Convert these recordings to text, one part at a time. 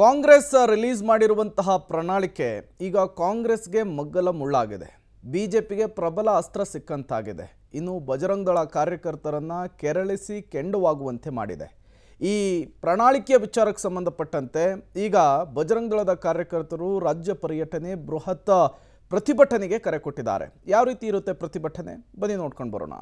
Congress release ಮಾಡಿರುವಂತಹ ಪ್ರಣಾಳಿಕೆ ಈಗ ಕಾಂಗ್ರೆಸ್ಗೆ ಮಗ್ಗಲ ಮುಳ್ಳಾಗಿದೆ ಬಿ ಜೆ ಪಿಗೆ ಪ್ರಬಲ ಅಸ್ತ್ರ ಸಿಕ್ಕಂತಾಗಿದೆ ಇನ್ನು ಬಜರಂಗದಳ ಕಾರ್ಯಕರ್ತರನ್ನು ಕೆರಳಿಸಿ ಕೆಂಡುವಾಗುವಂತೆ ಮಾಡಿದೆ ಈ ಪ್ರಣಾಳಿಕೆಯ ವಿಚಾರಕ್ಕೆ ಸಂಬಂಧಪಟ್ಟಂತೆ ಈಗ ಬಜರಂಗದಳದ ಕಾರ್ಯಕರ್ತರು ರಾಜ್ಯ ಪರ್ಯಟನೆ ಬೃಹತ್ ಪ್ರತಿಭಟನೆಗೆ ಕರೆ ಕೊಟ್ಟಿದ್ದಾರೆ ಯಾವ ರೀತಿ ಇರುತ್ತೆ ಪ್ರತಿಭಟನೆ ಬನ್ನಿ ನೋಡ್ಕೊಂಡು ಬರೋಣ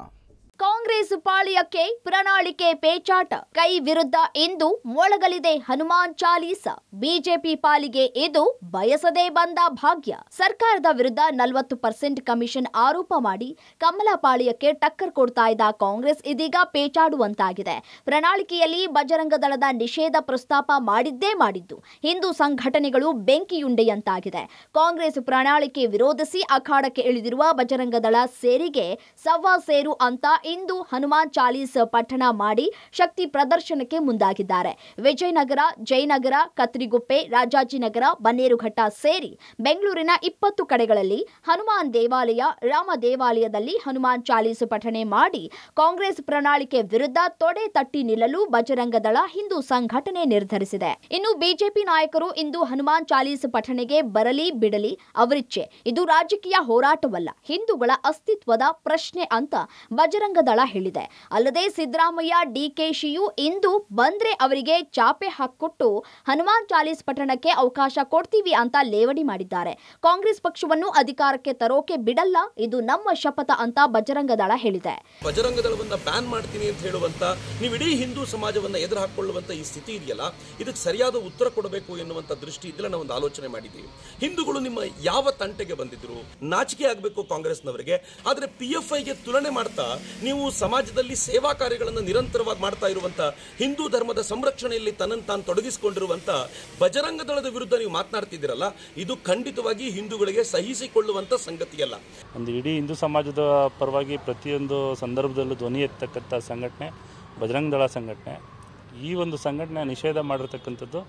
ಕಾಂಗ್ರೆಸ್ ಪಾಳಿಯಕ್ಕೆ ಪ್ರಣಾಳಿಕೆ ಪೇಚಾಟ ಕೈ ವಿರುದ್ಧ ಇಂದು ಮೊಳಗಲಿದೆ ಹನುಮಾನ್ ಚಾಲೀಸ ಬಿಜೆಪಿ ಪಾಲಿಗೆ ಇದು ಬಯಸದೇ ಬಂದ ಭಾಗ್ಯ ಸರ್ಕಾರದ ವಿರುದ್ಧ ನಲವತ್ತು ಪರ್ಸೆಂಟ್ ಕಮಿಷನ್ ಆರೋಪ ಮಾಡಿ ಕಮಲ ಪಾಳಿಯಕ್ಕೆ ಟಕ್ಕರ್ ಕೊಡ್ತಾ ಇದ್ದ ಕಾಂಗ್ರೆಸ್ ಇದೀಗ ಪೇಚಾಡುವಂತಾಗಿದೆ ಪ್ರಣಾಳಿಕೆಯಲ್ಲಿ ಬಜರಂಗ ದಳದ ನಿಷೇಧ ಪ್ರಸ್ತಾಪ ಮಾಡಿದ್ದೇ ಮಾಡಿದ್ದು ಹಿಂದೂ ಸಂಘಟನೆಗಳು ಬೆಂಕಿಯುಂಡೆಯಂತಾಗಿದೆ ಕಾಂಗ್ರೆಸ್ ಪ್ರಣಾಳಿಕೆ ವಿರೋಧಿಸಿ ಅಖಾಡಕ್ಕೆ ಇಳಿದಿರುವ ಬಜರಂಗದಳ ಸೇರಿಗೆ ಸವ್ವಾ ಸೇರು ಅಂತ ಇಂದು ಹನುಮಾನ್ ಚಾಲೀಸ್ ಪಠಣ ಮಾಡಿ ಶಕ್ತಿ ಪ್ರದರ್ಶನಕ್ಕೆ ಮುಂದಾಗಿದ್ದಾರೆ ವಿಜಯನಗರ ಜಯನಗರ ಕತ್ರಿಗುಪ್ಪೆ ರಾಜಾಜಿನಗರ ಬನ್ನೇರುಘಟ್ಟ ಸೇರಿ ಬೆಂಗಳೂರಿನ ಇಪ್ಪತ್ತು ಕಡೆಗಳಲ್ಲಿ ಹನುಮಾನ್ ದೇವಾಲಯ ರಾಮ ದೇವಾಲಯದಲ್ಲಿ ಹನುಮಾನ್ ಚಾಲೀಸ್ ಪಠಣೆ ಮಾಡಿ ಕಾಂಗ್ರೆಸ್ ಪ್ರಣಾಳಿಕೆ ವಿರುದ್ಧ ತೊಡೆ ತಟ್ಟಿ ನಿಲ್ಲಲು ಬಜರಂಗ ದಳ ಹಿಂದೂ ಸಂಘಟನೆ ನಿರ್ಧರಿಸಿದೆ ಇನ್ನು ಬಿಜೆಪಿ ನಾಯಕರು ಇಂದು ಹನುಮಾನ್ ಚಾಲೀಸ್ ಪಠಣೆಗೆ ಬರಲಿ ಬಿಡಲಿ ಅವರಿಚ್ಛೆ ಇದು ರಾಜಕೀಯ ಹೋರಾಟವಲ್ಲ ಹಿಂದೂಗಳ ಅಸ್ತಿತ್ವದ ಪ್ರಶ್ನೆ ಅಂತ ಬಜರಂಗ ದಳ ಹೇಳಿದೆ ಅಲ್ಲದೆ ಸಿದ್ದರಾಮಯ್ಯ ಡಿಕೆಶಿಯು ಇಂದು ಬಂದ್ರೆ ಅವರಿಗೆ ಚಾಪೆ ಹಾಕಿಕೊಟ್ಟು ಹನುಮಾನ್ ಚಾಲೀಸ್ ಪಟ್ಟಣಕ್ಕೆ ಅವಕಾಶ ಕೊಡ್ತೀವಿ ಅಂತ ಲೇವಡಿ ಮಾಡಿದ್ದಾರೆ ಕಾಂಗ್ರೆಸ್ ಪಕ್ಷವನ್ನು ಅಧಿಕಾರಕ್ಕೆ ತರೋಕೆ ಬಿಡಲ್ಲ ಇದು ನಮ್ಮ ಶಪಥ ಅಂತ ಬಜರಂಗ ದಳ ಹೇಳಿದೆ ಬಜರಂಗ ಬ್ಯಾನ್ ಮಾಡ್ತೀನಿ ಅಂತ ಹೇಳುವಂತ ನೀವು ಇಡೀ ಹಿಂದೂ ಸಮಾಜವನ್ನ ಎದುರು ಹಾಕೊಳ್ಳುವಂತ ಈ ಸ್ಥಿತಿ ಇದೆಯಲ್ಲ ಇದಕ್ಕೆ ಸರಿಯಾದ ಉತ್ತರ ಕೊಡಬೇಕು ಎನ್ನುವಂತ ಇದ್ರೆ ನಾವು ಒಂದು ಆಲೋಚನೆ ಮಾಡಿದ್ದೀವಿ ಹಿಂದೂಗಳು ನಿಮ್ಮ ಯಾವ ತಂಟೆಗೆ ಬಂದಿದ್ರು ನಾಚಿಕೆ ಆಗಬೇಕು ಕಾಂಗ್ರೆಸ್ನವರಿಗೆ ಆದರೆ ಪಿ ಎಫ್ ಐಗೆ ತುಲನೆ ಮಾಡ್ತಾ ನೀವು ಸಮಾಜದಲ್ಲಿ ಸೇವಾ ಕಾರ್ಯಗಳನ್ನು ನಿರಂತರವಾಗಿ ಮಾಡ್ತಾ ಇರುವಂಥ ಹಿಂದೂ ಧರ್ಮದ ಸಂರಕ್ಷಣೆಯಲ್ಲಿ ತನ್ನನ್ನು ತಾನು ತೊಡಗಿಸಿಕೊಂಡಿರುವಂಥ ಬಜರಂಗ ದಳದ ವಿರುದ್ಧ ನೀವು ಮಾತನಾಡ್ತಿದ್ದೀರಲ್ಲ ಇದು ಖಂಡಿತವಾಗಿ ಹಿಂದೂಗಳಿಗೆ ಸಹಿಸಿಕೊಳ್ಳುವಂಥ ಸಂಗತಿಯಲ್ಲ ಒಂದು ಇಡೀ ಹಿಂದೂ ಸಮಾಜದ ಪರವಾಗಿ ಪ್ರತಿಯೊಂದು ಸಂದರ್ಭದಲ್ಲೂ ಧ್ವನಿ ಎತ್ತಕ್ಕಂಥ ಸಂಘಟನೆ ಬಜರಂಗ ದಳ ಸಂಘಟನೆ ಈ ಒಂದು ಸಂಘಟನೆ ನಿಷೇಧ ಮಾಡಿರ್ತಕ್ಕಂಥದ್ದು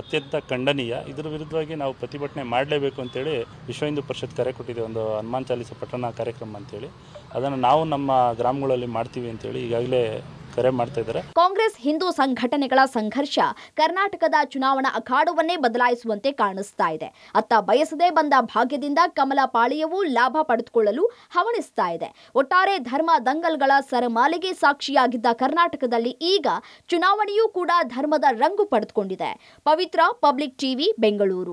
ಅತ್ಯಂತ ಖಂಡನೀಯ ಇದರ ವಿರುದ್ಧವಾಗಿ ನಾವು ಪ್ರತಿಭಟನೆ ಮಾಡಲೇಬೇಕು ಅಂತೇಳಿ ವಿಶ್ವ ಹಿಂದೂ ಪರಿಷತ್ ಕರೆ ಕೊಟ್ಟಿದೆ ಒಂದು ಹನುಮಾನ್ ಚಾಲಿಸ ಪಠಣ ಕಾರ್ಯಕ್ರಮ ಅಂತೇಳಿ ಅದನ್ನು ನಾವು ನಮ್ಮ ಗ್ರಾಮಗಳಲ್ಲಿ ಮಾಡ್ತೀವಿ ಅಂತೇಳಿ ಈಗಾಗಲೇ ಕರೆ ಮಾಡ್ತಾ ಕಾಂಗ್ರೆಸ್ ಹಿಂದೂ ಸಂಘಟನೆಗಳ ಸಂಘರ್ಷ ಕರ್ನಾಟಕದ ಚುನಾವಣಾ ಅಖಾಡವನ್ನೇ ಬದಲಾಯಿಸುವಂತೆ ಕಾಣಿಸ್ತಾ ಇದೆ ಅತ್ತ ಬಯಸದೇ ಬಂದ ಭಾಗ್ಯದಿಂದ ಕಮಲ ಪಾಳಿಯವೂ ಲಾಭ ಪಡೆದುಕೊಳ್ಳಲು ಹವಣಿಸ್ತಾ ಇದೆ ಒಟ್ಟಾರೆ ಧರ್ಮ ದಂಗಲ್ಗಳ ಸರಮಾಲೆಗೆ ಸಾಕ್ಷಿಯಾಗಿದ್ದ ಕರ್ನಾಟಕದಲ್ಲಿ ಈಗ ಚುನಾವಣೆಯೂ ಕೂಡ ಧರ್ಮದ ರಂಗು ಪಡೆದುಕೊಂಡಿದೆ ಪವಿತ್ರ ಪಬ್ಲಿಕ್ ಟಿವಿ ಬೆಂಗಳೂರು